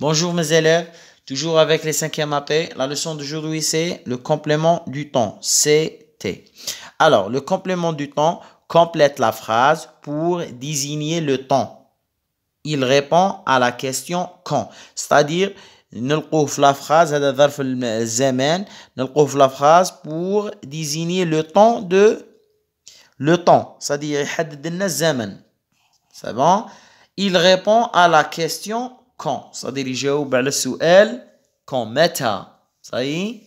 Bonjour mes élèves, toujours avec les cinquième AP. La leçon d'aujourd'hui c'est le complément du temps, CT. Alors, le complément du temps complète la phrase pour désigner le temps. Il répond à la question quand, c'est-à-dire نلقوه la phrase la phrase pour désigner le temps de le temps c'est-à-dire bon il répond à la question quand. ça à dire يجاوب sous quand, meta. Ça y est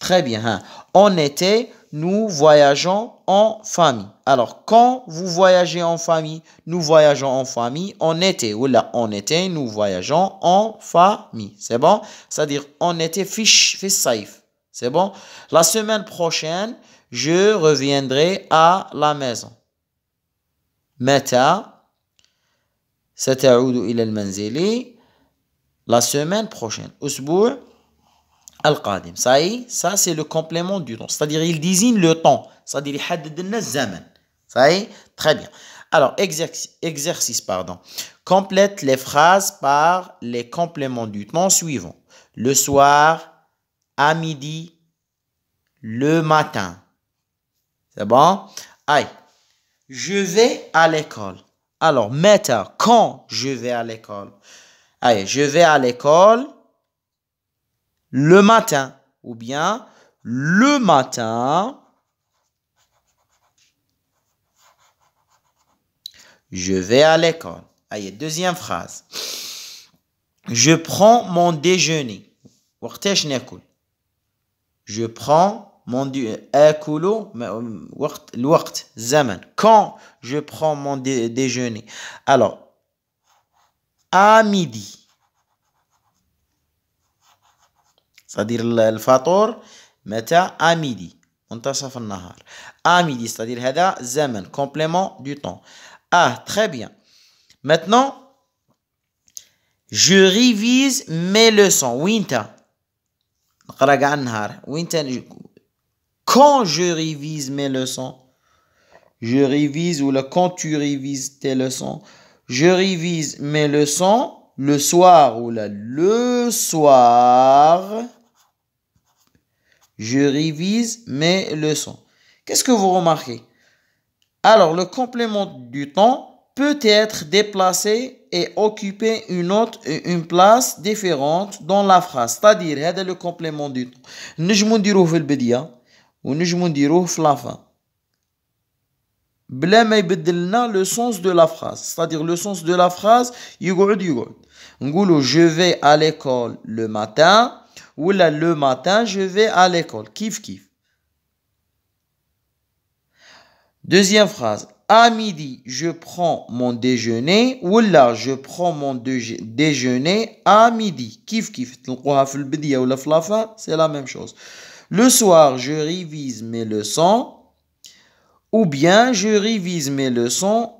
Très bien. Hein. En été, nous voyageons en famille. Alors, quand vous voyagez en famille, nous voyageons en famille en été. Ou oh là, en été, nous voyageons en famille. C'est bon C'est-à-dire, on était fiche, fiche safe. C'est bon La semaine prochaine, je reviendrai à la maison. Meta, ستعود le المنزل la semaine prochaine. Usbu al-qadim. Ça y est, ça c'est le complément du temps. C'est-à-dire, il désigne le temps. C'est-à-dire, il zaman. Ça y est, très bien. Alors, exercice, exercice, pardon. Complète les phrases par les compléments du temps suivants. Le soir, à midi, le matin. C'est bon? Aïe. Je vais à l'école. Alors, meta, quand je vais à l'école? je vais à l'école le matin. Ou bien le matin. Je vais à l'école. Allez, deuxième phrase. Je prends mon déjeuner. Je prends mon déjeuner. Quand je prends mon déjeuner. Alors, à midi. C'est-à-dire l'al-Fator Meta à midi. منتصف النهار. À midi, c'est-à-dire هذا زمن, complément du temps. Ah, très bien. Maintenant, je révise mes leçons. Winter. Quand je révise mes leçons, je révise ou le quand tu révises tes leçons, je révise mes leçons le soir ou le soir. Je révise mes leçons. Qu'est-ce que vous remarquez Alors, le complément du temps peut être déplacé et occuper une autre, une place différente dans la phrase. C'est-à-dire, a le complément du temps. Nous, je la fin le sens de la phrase. C'est-à-dire le sens de la phrase, je vais à l'école le matin, ou là, le matin, je vais à l'école. Kif, kif. Deuxième phrase, à midi, je prends mon déjeuner, ou là, je prends mon déjeuner à midi. Kif, kif. C'est la même chose. Le soir, je révise mes leçons ou bien je révise mes leçons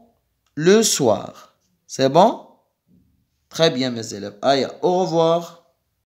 le soir. C'est bon Très bien mes élèves. Allez, au revoir.